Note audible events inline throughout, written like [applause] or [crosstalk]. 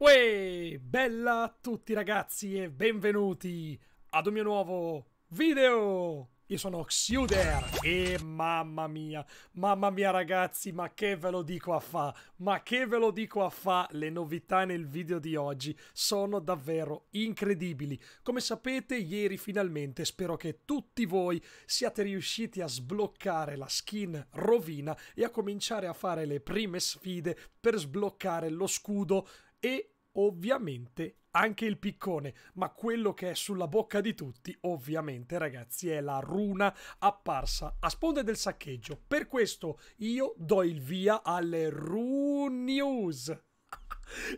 Uè, bella a tutti ragazzi e benvenuti ad un mio nuovo video! Io sono Xuder e mamma mia, mamma mia ragazzi, ma che ve lo dico a fa, ma che ve lo dico a fa, le novità nel video di oggi sono davvero incredibili. Come sapete ieri finalmente spero che tutti voi siate riusciti a sbloccare la skin rovina e a cominciare a fare le prime sfide per sbloccare lo scudo e ovviamente anche il piccone, ma quello che è sulla bocca di tutti, ovviamente ragazzi, è la runa apparsa a sponde del saccheggio. Per questo io do il via alle Rune News. [laughs]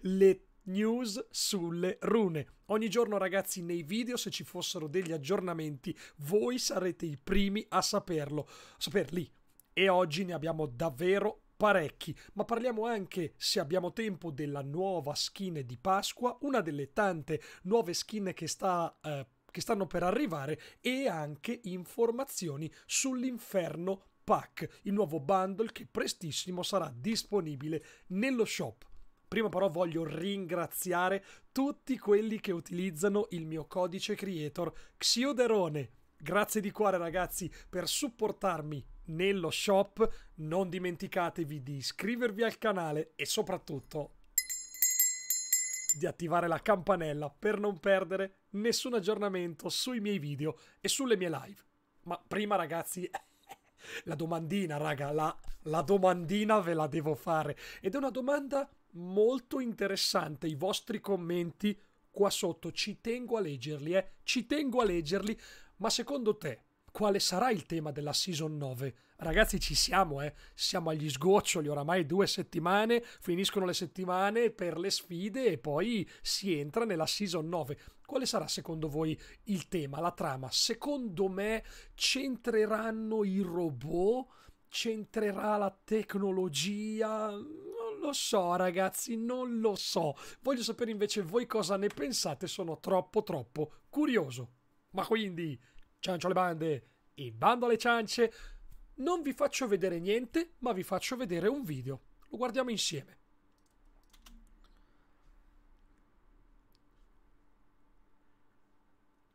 Le news sulle rune. Ogni giorno ragazzi nei video se ci fossero degli aggiornamenti voi sarete i primi a saperlo, a saperli. E oggi ne abbiamo davvero parecchi, ma parliamo anche, se abbiamo tempo, della nuova skin di Pasqua, una delle tante nuove skin che sta... Eh, che stanno per arrivare e anche informazioni sull'inferno pack, il nuovo bundle che prestissimo sarà disponibile nello shop. Prima però voglio ringraziare tutti quelli che utilizzano il mio codice creator Xioderone Grazie di cuore ragazzi per supportarmi nello shop, non dimenticatevi di iscrivervi al canale e soprattutto di attivare la campanella per non perdere nessun aggiornamento sui miei video e sulle mie live. Ma prima ragazzi, [laughs] la domandina raga, la, la domandina ve la devo fare ed è una domanda molto interessante, i vostri commenti qua sotto, ci tengo a leggerli, eh, ci tengo a leggerli ma secondo te, quale sarà il tema della season 9? Ragazzi, ci siamo, eh? Siamo agli sgoccioli, oramai due settimane, finiscono le settimane per le sfide e poi si entra nella season 9. Quale sarà secondo voi il tema, la trama? Secondo me c'entreranno i robot? C'entrerà la tecnologia? Non lo so ragazzi, non lo so. Voglio sapere invece voi cosa ne pensate, sono troppo troppo curioso. Ma quindi, ciancio le bande, e bando alle ciance, non vi faccio vedere niente, ma vi faccio vedere un video. Lo guardiamo insieme.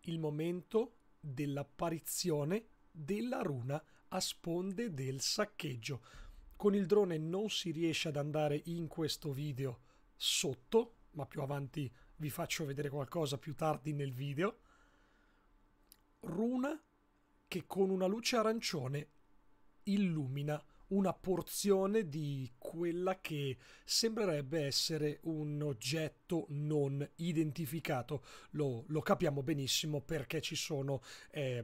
Il momento dell'apparizione della runa a sponde del saccheggio. Con il drone non si riesce ad andare in questo video sotto, ma più avanti vi faccio vedere qualcosa più tardi nel video runa che con una luce arancione illumina una porzione di quella che sembrerebbe essere un oggetto non identificato. Lo, lo capiamo benissimo perché ci sono eh,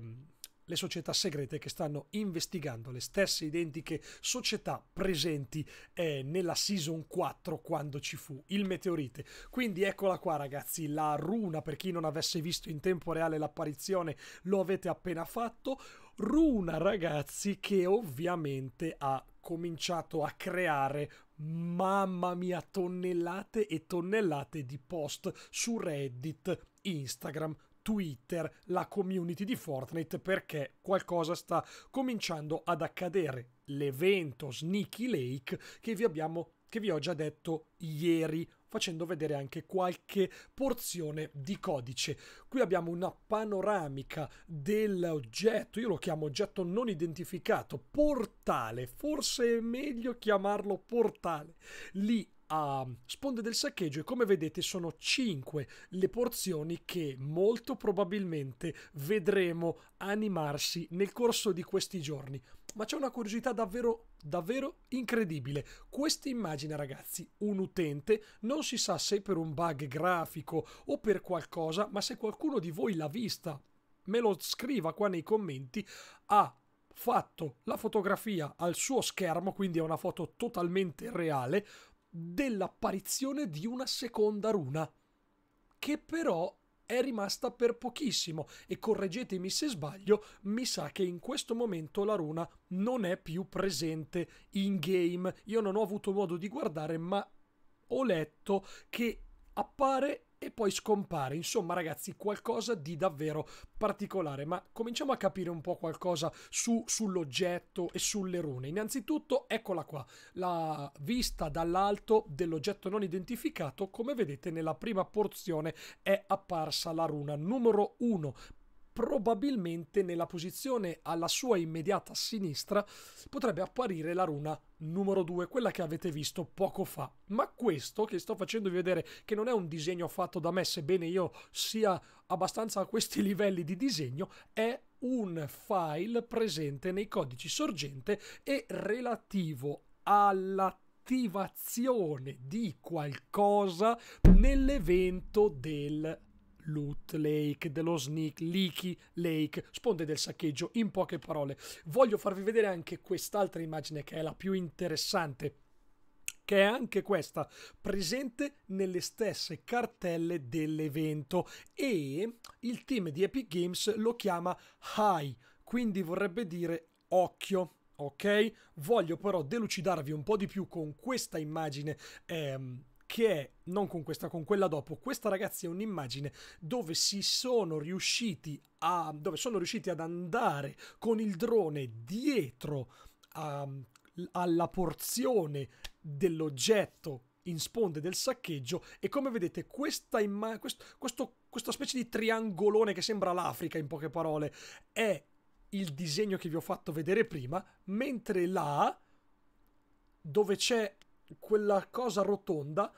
le società segrete che stanno investigando le stesse identiche società presenti eh, nella season 4 quando ci fu il meteorite. Quindi eccola qua ragazzi, la runa per chi non avesse visto in tempo reale l'apparizione lo avete appena fatto. Runa ragazzi che ovviamente ha cominciato a creare mamma mia tonnellate e tonnellate di post su Reddit, Instagram, Twitter, la community di Fortnite, perché qualcosa sta cominciando ad accadere. L'evento Sneaky Lake che vi abbiamo che vi ho già detto ieri, facendo vedere anche qualche porzione di codice. Qui abbiamo una panoramica dell'oggetto, io lo chiamo oggetto non identificato, portale, forse è meglio chiamarlo portale. Lì a sponde del saccheggio e come vedete sono 5 le porzioni che molto probabilmente vedremo animarsi nel corso di questi giorni. Ma c'è una curiosità davvero, davvero incredibile. Questa immagine, ragazzi, un utente, non si sa se per un bug grafico o per qualcosa, ma se qualcuno di voi l'ha vista, me lo scriva qua nei commenti, ha fatto la fotografia al suo schermo, quindi è una foto totalmente reale, dell'apparizione di una seconda runa, che però è rimasta per pochissimo e correggetemi se sbaglio, mi sa che in questo momento la runa non è più presente in game. Io non ho avuto modo di guardare, ma ho letto che appare e poi scompare. Insomma, ragazzi, qualcosa di davvero particolare. Ma cominciamo a capire un po' qualcosa su, sull'oggetto e sulle rune. Innanzitutto, eccola qua, la vista dall'alto dell'oggetto non identificato. Come vedete, nella prima porzione è apparsa la runa numero 1 probabilmente nella posizione alla sua immediata sinistra potrebbe apparire la runa numero 2, quella che avete visto poco fa. Ma questo che sto facendovi vedere, che non è un disegno fatto da me, sebbene io sia abbastanza a questi [laughs] livelli di disegno, è un file presente nei codici sorgente e relativo alla attivazione di qualcosa nell'evento del Loot Lake, dello sneak, leaky lake, sponde del saccheggio, in poche parole. Voglio farvi vedere anche quest'altra immagine che è la più interessante che è anche questa presente nelle stesse cartelle dell'evento e il team di Epic Games lo chiama high, quindi vorrebbe dire occhio. Ok, voglio però delucidarvi un po' di più con questa immagine ehm, che è, non con questa, con quella dopo, questa ragazzi è un'immagine dove si sono riusciti a, dove sono riusciti ad andare con il drone dietro a, ehm, alla porzione dell'oggetto in sponde del saccheggio e come vedete questa immagine, questo, questo, questa specie di triangolone che sembra l'Africa in poche parole è il disegno che vi ho fatto vedere prima, mentre là dove c'è quella cosa rotonda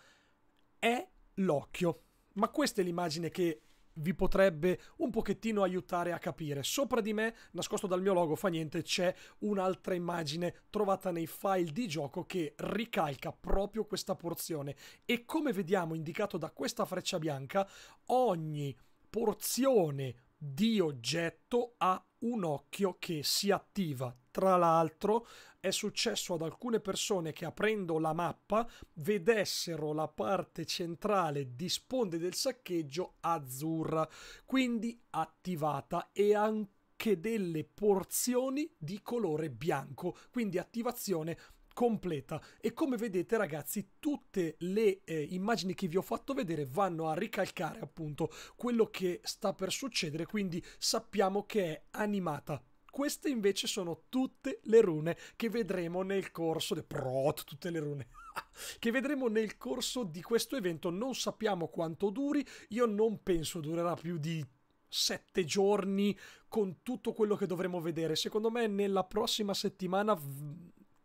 è l'occhio. Ma questa è l'immagine che vi potrebbe un pochettino aiutare a capire. Sopra di me, nascosto dal mio logo, fa niente, c'è un'altra immagine trovata nei file di gioco che ricalca proprio questa porzione e come vediamo indicato da questa freccia bianca, ogni porzione di oggetto ha un occhio che si attiva. Tra l'altro è successo ad alcune persone che aprendo la mappa vedessero la parte centrale di sponde del saccheggio azzurra, quindi attivata e anche delle porzioni di colore bianco, quindi attivazione completa e come vedete ragazzi tutte le eh, immagini che vi ho fatto vedere vanno a ricalcare appunto quello che sta per succedere quindi sappiamo che è animata queste invece sono tutte le rune che vedremo nel corso del prot tutte le rune [laughs] che vedremo nel corso di questo evento non sappiamo quanto duri io non penso durerà più di sette giorni con tutto quello che dovremo vedere secondo me nella prossima settimana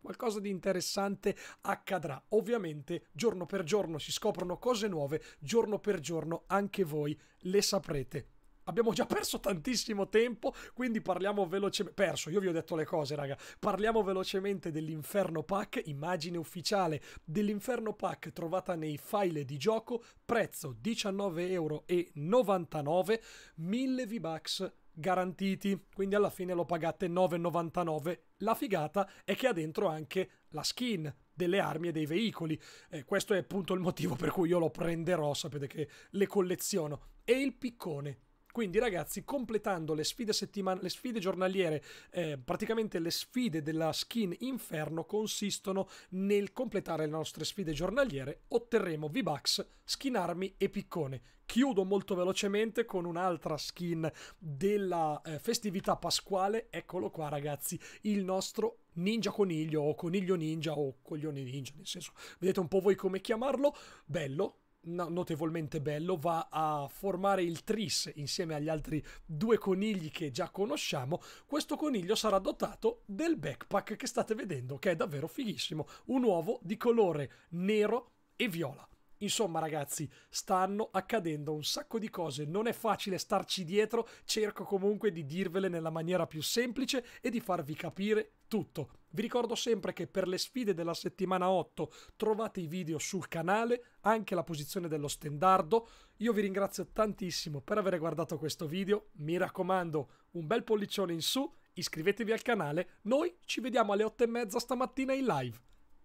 qualcosa di interessante accadrà. Ovviamente giorno per giorno si scoprono cose nuove, giorno per giorno anche voi le saprete. Abbiamo già perso tantissimo tempo, quindi parliamo velocemente. Perso, io vi ho detto le cose, raga. Parliamo velocemente dell'Inferno Pack, immagine ufficiale dell'Inferno Pack trovata nei file di gioco, prezzo 19,99€, 1000 V-Bucks garantiti, quindi alla fine lo pagate 9,99. La figata è che ha dentro anche la skin delle armi e dei veicoli. Eh, questo è appunto il motivo per cui io lo prenderò, sapete che le colleziono. E il piccone quindi ragazzi, completando le sfide, settiman- le sfide giornaliere, eh, praticamente le sfide della skin Inferno consistono nel completare le nostre sfide giornaliere, otterremo V-Bucks, skinarmi e piccone. Chiudo molto velocemente con un'altra skin della eh, festività pasquale, eccolo qua ragazzi, il nostro ninja coniglio o coniglio ninja o coglione ninja, nel senso, vedete un po' voi come chiamarlo, bello, notevolmente bello, va a formare il tris insieme agli altri due conigli che già conosciamo. Questo coniglio sarà dotato del backpack che state vedendo, che è davvero fighissimo, un uovo di colore nero e viola. Insomma ragazzi, stanno accadendo un sacco di cose, non è facile starci dietro, cerco comunque di dirvele nella maniera più semplice e di farvi capire tutto. Vi ricordo sempre che per le sfide della settimana 8 trovate i video sul canale, anche la posizione dello stendardo. Io vi ringrazio tantissimo per aver guardato questo video, mi raccomando un bel pollicione in su, iscrivetevi al canale, noi ci vediamo alle 8 e mezza stamattina in live.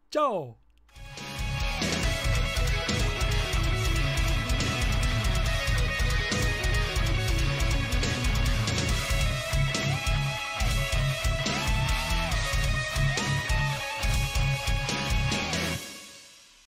Ciao!